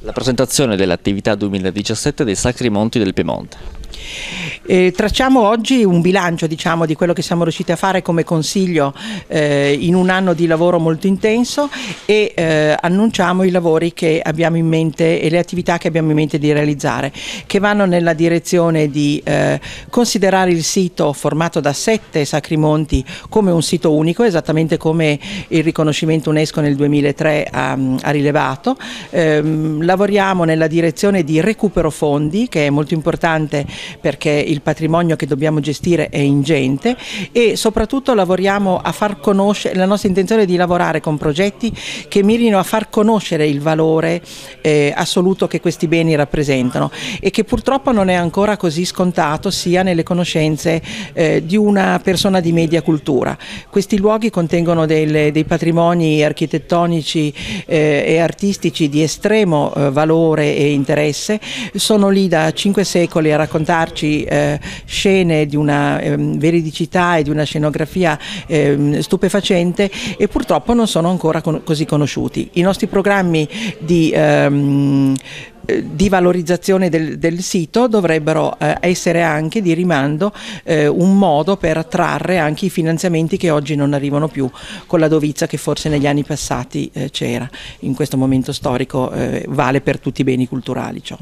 La presentazione dell'attività 2017 dei Sacri Monti del Piemonte. Eh, tracciamo oggi un bilancio diciamo, di quello che siamo riusciti a fare come Consiglio eh, in un anno di lavoro molto intenso e eh, annunciamo i lavori che abbiamo in mente e le attività che abbiamo in mente di realizzare, che vanno nella direzione di eh, considerare il sito formato da sette Sacrimonti come un sito unico, esattamente come il riconoscimento UNESCO nel 2003 ha, ha rilevato. Ehm, lavoriamo nella direzione di recupero fondi, che è molto importante perché il il patrimonio che dobbiamo gestire è ingente e soprattutto lavoriamo a far conoscere, la nostra intenzione è di lavorare con progetti che mirino a far conoscere il valore eh, assoluto che questi beni rappresentano e che purtroppo non è ancora così scontato sia nelle conoscenze eh, di una persona di media cultura. Questi luoghi contengono delle, dei patrimoni architettonici eh, e artistici di estremo eh, valore e interesse, sono lì da cinque secoli a raccontarci eh, scene di una ehm, veridicità e di una scenografia ehm, stupefacente e purtroppo non sono ancora con- così conosciuti. I nostri programmi di ehm, eh, di valorizzazione del, del sito dovrebbero eh, essere anche di rimando eh, un modo per attrarre anche i finanziamenti che oggi non arrivano più con la dovizia che forse negli anni passati eh, c'era. In questo momento storico eh, vale per tutti i beni culturali ciò.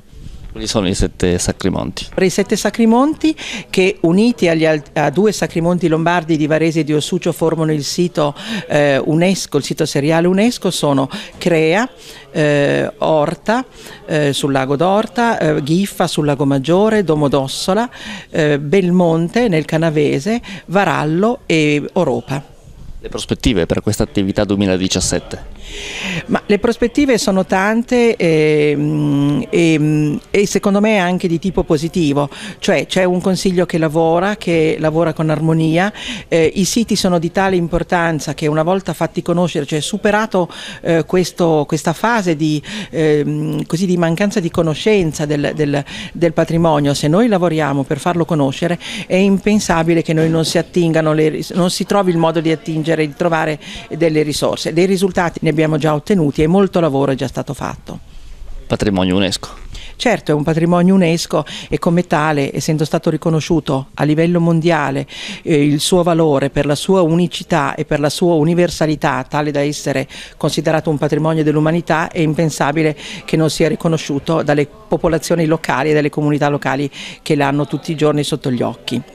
Quali sono i sette Sacrimonti? I sette Sacrimonti che uniti agli, a due Sacrimonti lombardi di Varese e di Ossuccio formano il sito eh, UNESCO, il sito seriale UNESCO sono Crea, eh, Orta eh, sul lago d'Orta, eh, Giffa sul lago Maggiore, Domodossola, eh, Belmonte nel Canavese, Varallo e Oropa. Le prospettive per questa attività 2017? Ma le prospettive sono tante e, ehm, e, ehm, e, secondo me anche di tipo positivo, cioè c'è un consiglio che lavora, che lavora con armonia, eh, i siti sono di tale importanza che una volta fatti conoscere, cioè superato eh, questo, questa fase di, eh, così, di, mancanza di conoscenza del, del, del, patrimonio, se noi lavoriamo per farlo conoscere è impensabile che noi non si attingano, le, non si trovi il modo di attingere, di trovare delle risorse. Dei risultati ne abbiamo già ottenuti e molto lavoro è già stato fatto. Patrimonio UNESCO. Certo, è un patrimonio UNESCO e come tale, essendo stato riconosciuto a livello mondiale eh, il suo valore per la sua unicità e per la sua universalità, tale da essere considerato un patrimonio dell'umanità, è impensabile che non sia riconosciuto dalle popolazioni locali e dalle comunità locali che l'hanno tutti i giorni sotto gli occhi.